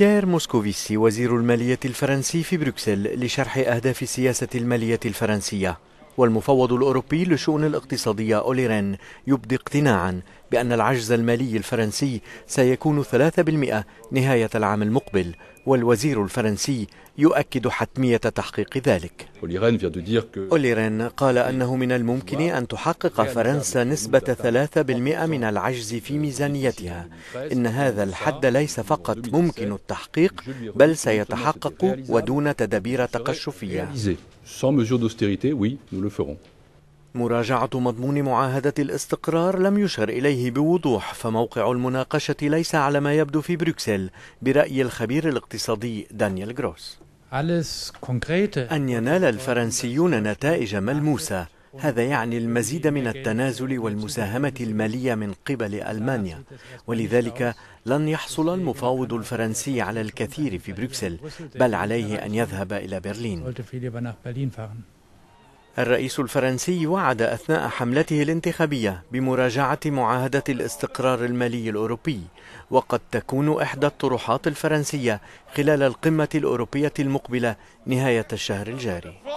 بيير موسكوفيسي وزير المالية الفرنسي في بروكسل لشرح أهداف السياسة المالية الفرنسية والمفوض الأوروبي للشؤون الاقتصادية أوليرين يبدي اقتناعا بأن العجز المالي الفرنسي سيكون 3% نهاية العام المقبل والوزير الفرنسي يؤكد حتمية تحقيق ذلك أوليرين قال أنه من الممكن أن تحقق فرنسا نسبة 3% من العجز في ميزانيتها إن هذا الحد ليس فقط ممكن التحقيق بل سيتحقق ودون تدابير تقشفية مراجعة مضمون معاهدة الاستقرار لم يشر إليه بوضوح فموقع المناقشة ليس على ما يبدو في بروكسل برأي الخبير الاقتصادي دانيال جروس أن ينال الفرنسيون نتائج ملموسة هذا يعني المزيد من التنازل والمساهمة المالية من قبل ألمانيا ولذلك لن يحصل المفاوض الفرنسي على الكثير في بروكسل بل عليه أن يذهب إلى برلين الرئيس الفرنسي وعد أثناء حملته الانتخابية بمراجعة معاهدة الاستقرار المالي الأوروبي وقد تكون إحدى الطروحات الفرنسية خلال القمة الأوروبية المقبلة نهاية الشهر الجاري